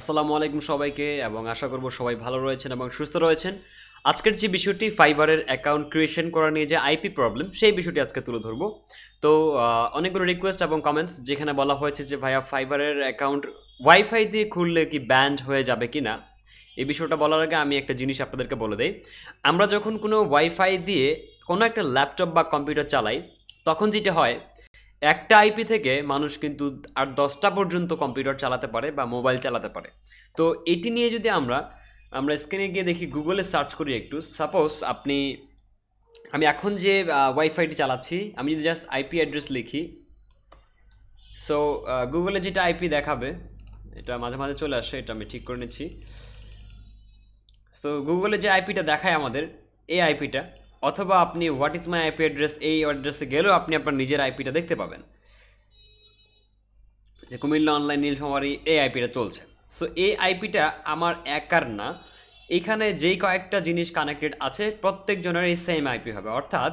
আসসালামু আলাইকুম সবাইকে এবং আশা করব সবাই ভালো রয়েছেন এবং সুস্থ রয়েছেন আজকের যে বিষয়টি ফাইবারের অ্যাকাউন্ট ক্রিয়েশন করা নিয়ে যে আইপি প্রবলেম সেই বিষয়টি আজকে তুলে ধরবো তো অনেকগুলো রিকোয়েস্ট এবং কমেন্টস যেখানে বলা হয়েছে যে ভাইয়া ফাইবারের অ্যাকাউন্ট ওয়াইফাই দিয়ে খুললে কি ব্যান্ড হয়ে যাবে কি না এই বিষয়টা বলার আগে আমি একটা জিনিস আপনাদেরকে বলে দেই আমরা যখন কোনো ওয়াইফাই দিয়ে কোনো একটা ল্যাপটপ বা কম্পিউটার চালাই তখন যেটা হয় একটা আইপি থেকে মানুষ কিন্তু আর দশটা পর্যন্ত কম্পিউটার চালাতে পারে বা মোবাইল চালাতে পারে তো এটি নিয়ে যদি আমরা আমরা স্ক্রিনে গিয়ে দেখি গুগলে সার্চ করি একটু সাপোজ আপনি আমি এখন যে ওয়াইফাইটি চালাচ্ছি আমি যদি জাস্ট আইপি অ্যাড্রেস লিখি সো গুগলে যেটা আইপি দেখাবে এটা মাঝে মাঝে চলে আসে এটা আমি ঠিক করে নিচ্ছি সো গুগলে যে আইপিটা দেখায় আমাদের এই আইপিটা অথবা আপনি what is my IP address এই অ্যাড্রেসে গেলেও আপনি আপনার নিজের আইপিটা দেখতে পাবেন যে কুমিল্লা অনলাইন নীলফামারি এই আইপিটা চলছে সো এই আইপিটা আমার একার না এখানে যেই কয়েকটা জিনিস কানেক্টেড আছে প্রত্যেকজনের এই সেম আইপি হবে অর্থাৎ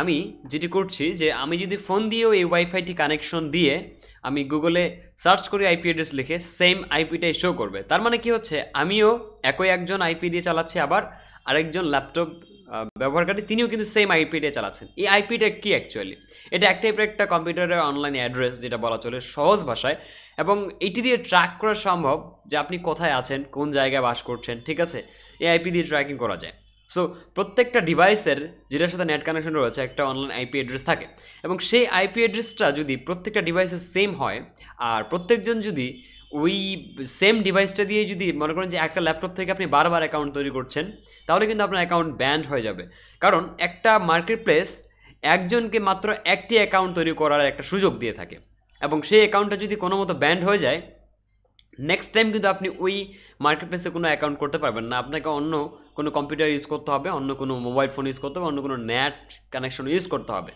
আমি যেটি করছি যে আমি যদি ফোন দিয়েও এই ওয়াইফাইটি কানেকশন দিয়ে আমি গুগলে সার্চ করি আইপি অ্যাড্রেস লিখে সেম আইপিটাই শো করবে তার মানে কি হচ্ছে আমিও একই একজন আইপি দিয়ে চালাচ্ছি আবার আরেকজন ল্যাপটপ ব্যবহারকারী তিনিও কিন্তু সেম আইপিটা চালাচ্ছেন এই আইপিটা কি অ্যাকচুয়ালি এটা এক টাইপের একটা কম্পিউটারের অনলাইন অ্যাড্রেস যেটা বলা চলে সহজ ভাষায় এবং এটি দিয়ে ট্র্যাক করা সম্ভব যে আপনি কোথায় আছেন কোন জায়গায় বাস করছেন ঠিক আছে এই আইপি দিয়ে ট্র্যাকিং করা যায় সো প্রত্যেকটা ডিভাইসের যেটার সাথে নেট কানেকশন রয়েছে একটা অনলাইন আইপি অ্যাড্রেস থাকে এবং সেই আইপি অ্যাড্রেসটা যদি প্রত্যেকটা ডিভাইসের সেম হয় আর প্রত্যেকজন যদি ওই সেম ডিভাইসটা দিয়ে যদি মনে করেন যে একটা ল্যাপটপ থেকে আপনি বারবার অ্যাকাউন্ট তৈরি করছেন তাহলে কিন্তু আপনার অ্যাকাউন্ট ব্যান্ড হয়ে যাবে কারণ একটা মার্কেট প্লেস একজনকে মাত্র একটি অ্যাকাউন্ট তৈরি করার একটা সুযোগ দিয়ে থাকে এবং সেই অ্যাকাউন্টটা যদি কোনো মতো ব্যান্ড হয়ে যায় নেক্সট টাইম কিন্তু আপনি ওই মার্কেট প্লেসে কোনো অ্যাকাউন্ট করতে পারবেন না আপনাকে অন্য কোনো কম্পিউটার ইউজ করতে হবে অন্য কোনো মোবাইল ফোন ইউজ করতে হবে অন্য কোনো নেট কানেকশন ইউজ করতে হবে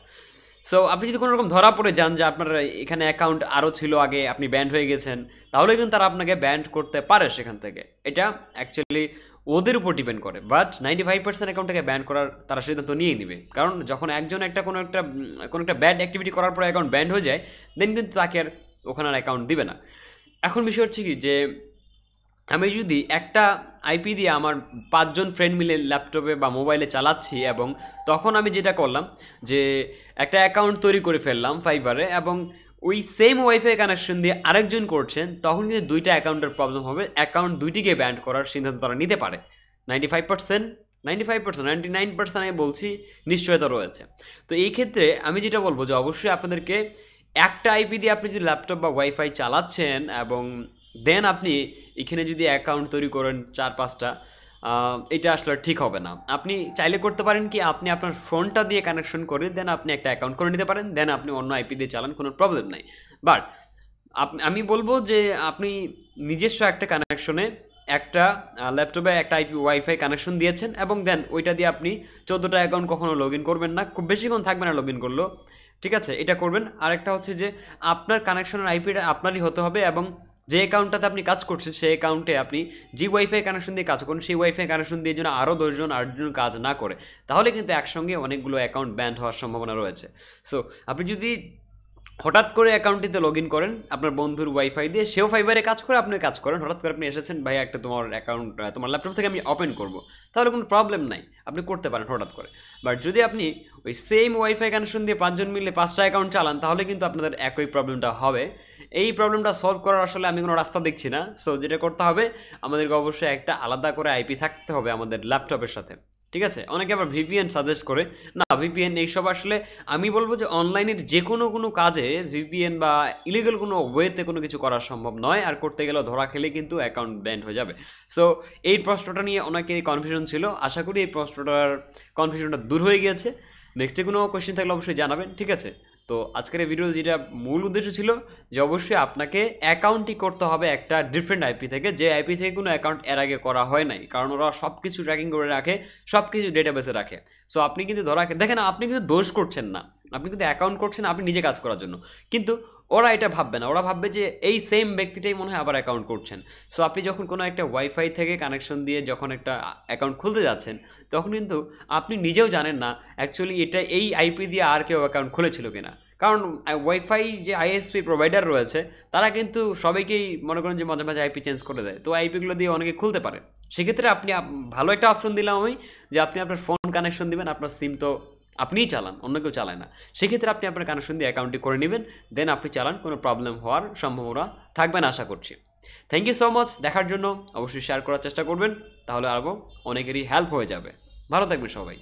সো আপনি যদি কোনো রকম ধরা পড়ে যান যে আপনার এখানে অ্যাকাউন্ট আরও ছিল আগে আপনি ব্যান্ড হয়ে গেছেন তাহলে কিন্তু তারা আপনাকে ব্যান্ড করতে পারে সেখান থেকে এটা অ্যাকচুয়ালি ওদের উপর ডিপেন্ড করে বাট নাইনটি ফাইভ পার্সেন্ট অ্যাকাউন্টটাকে ব্যান্ড করার তারা সিদ্ধান্ত নিয়ে নেবে কারণ যখন একজন একটা কোনো একটা কোনো একটা ব্যাড অ্যাক্টিভিটি করার পরে অ্যাকাউন্ট ব্যান্ড হয়ে যায় দেন কিন্তু তাকে আর ওখানে আর অ্যাকাউন্ট দিবে না এখন বিষয় হচ্ছে কি যে আমি যদি একটা আইপি দিয়ে আমার পাঁচজন ফ্রেন্ড মিলে ল্যাপটপে বা মোবাইলে চালাচ্ছি এবং তখন আমি যেটা করলাম যে একটা অ্যাকাউন্ট তৈরি করে ফেললাম ফাইবারে এবং ওই সেম ওয়াইফাই কানেকশন দিয়ে আরেকজন করছেন তখন কিন্তু দুইটা অ্যাকাউন্টের প্রবলেম হবে অ্যাকাউন্ট দুইটিকে ব্যান্ড করার সিদ্ধান্ত তারা নিতে পারে ninety five percent ninety five percent ninety nine percent আমি বলছি নিশ্চয়তা রয়েছে তো এই ক্ষেত্রে আমি যেটা বলবো যে অবশ্যই আপনাদেরকে একটা আইপি দিয়ে আপনি যদি ল্যাপটপ বা ওয়াইফাই চালাচ্ছেন এবং দেন আপনি এখানে যদি অ্যাকাউন্ট তৈরি করেন চার পাঁচটা এটা আসলে ঠিক হবে না আপনি চাইলে করতে পারেন কি আপনি আপনার ফোনটা দিয়ে কানেকশন করে দেন আপনি একটা অ্যাকাউন্ট করে নিতে পারেন দেন আপনি অন্য আইপি দিয়ে চালান কোনো প্রবলেম নাই বাট আমি বলবো যে আপনি নিজস্ব একটা কানেকশনে একটা ল্যাপটপে একটা আইপি ওয়াইফাই কানেকশন দিয়েছেন এবং দেন ওইটা দিয়ে আপনি চোদ্দোটা অ্যাকাউন্ট কখনও লগ করবেন না খুব বেশিক্ষণ থাকবে না লগ করলো ঠিক আছে এটা করবেন আরেকটা হচ্ছে যে আপনার কানেকশনের আইপিটা আপনারই হতে হবে এবং যে অ্যাকাউন্টটাতে আপনি কাজ করছেন সেই অ্যাকাউন্টে আপনি যে ওয়াইফাই কানেকশন দিয়ে কাজ করেন সেই ওয়াইফাই কানেকশন দিয়ে যেন আরও দশজন আটজন কাজ না করে তাহলে কিন্তু একসঙ্গে অনেকগুলো অ্যাকাউন্ট ব্যান্ড হওয়ার সম্ভাবনা রয়েছে সো আপনি যদি হঠাৎ করে অ্যাকাউন্টটিতে লগ ইন করেন আপনার বন্ধুর ওয়াইফাই দিয়ে সেও ফাইবারে কাজ করে আপনি কাজ করেন হঠাৎ করে আপনি এসেছেন ভাই একটা তোমার অ্যাকাউন্ট তোমার ল্যাপটপ থেকে আমি ওপেন করব তাহলে কোনো প্রবলেম নাই আপনি করতে পারেন হঠাৎ করে বাট যদি আপনি ওই সেম ওয়াইফাই কানেকশন দিয়ে পাঁচজন মিলে পাঁচটা অ্যাকাউন্ট চালান তাহলে কিন্তু আপনাদের একই প্রবলেমটা হবে এই প্রবলেমটা সলভ করার আসলে আমি কোনো রাস্তা দেখছি না সো যেটা করতে হবে আমাদেরকে অবশ্যই একটা আলাদা করে আইপি থাকতে হবে আমাদের ল্যাপটপের সাথে ঠিক আছে অনেকে আবার ভিপিএন সাজেস্ট করে না ভিপিএন এইসব আসলে আমি বলবো যে অনলাইনের যে কোনো কোনো কাজে ভিপিএন বা ইলিগাল কোনো ওয়েতে কোনো কিছু করা সম্ভব নয় আর করতে গেলে ধরা খেলে কিন্তু অ্যাকাউন্ট ব্যান্ড হয়ে যাবে সো এই প্রশ্নটা নিয়ে অনেকে কনফিউশন ছিল আশা করি এই প্রশ্নটার কনফিউশনটা দূর হয়ে গিয়েছে নেক্সটে কোনো কোয়েশ্চেন থাকলে অবশ্যই জানাবেন ঠিক আছে তো আজকের এই ভিডিও যেটা মূল উদ্দেশ্য ছিল যে অবশ্যই আপনাকে অ্যাকাউন্টই করতে হবে একটা ডিফারেন্ট আইপি থেকে যে আইপি থেকে কোনো অ্যাকাউন্ট এর আগে করা হয় নাই কারণ ওরা সব কিছু ট্র্যাকিং করে রাখে সব কিছু ডেটাবেসে রাখে সো আপনি কিন্তু ধরা দেখেন আপনি কিন্তু দোষ করছেন না আপনি কিন্তু অ্যাকাউন্ট করছেন আপনি নিজে কাজ করার জন্য কিন্তু ওরা এটা ভাববে না ওরা ভাববে যে এই সেম ব্যক্তিটাই মনে হয় আবার অ্যাকাউন্ট করছেন সো আপনি যখন কোনো একটা ওয়াইফাই থেকে কানেকশন দিয়ে যখন একটা অ্যাকাউন্ট খুলতে যাচ্ছেন তখন কিন্তু আপনি নিজেও জানেন না অ্যাকচুয়ালি এটা এই আইপি দিয়ে আর কেউ অ্যাকাউন্ট খুলেছিল কিনা কারণ ওয়াইফাই যে আইএসপি প্রোভাইডার রয়েছে তারা কিন্তু সবাইকেই মনে করেন যে মাঝে মাঝে আইপি চেঞ্জ করে দেয় তো আইপিগুলো দিয়ে অনেকে খুলতে পারে সেক্ষেত্রে আপনি ভালো একটা অপশন দিলাম আমি যে আপনি আপনার ফোন কানেকশন দিবেন আপনার সিম তো আপনিই চালান অন্য কেউ চালায় না সেক্ষেত্রে আপনি আপনার কানেকশন দিয়ে অ্যাকাউন্টটি করে নেবেন দেন আপনি চালান কোনো প্রবলেম হওয়ার সম্ভাবনা থাকবে না আশা করছি থ্যাংক ইউ সো মাচ দেখার জন্য অবশ্যই শেয়ার করার চেষ্টা করবেন তাহলে আরও অনেকেরই হেল্প হয়ে যাবে ভালো থাকবেন সবাই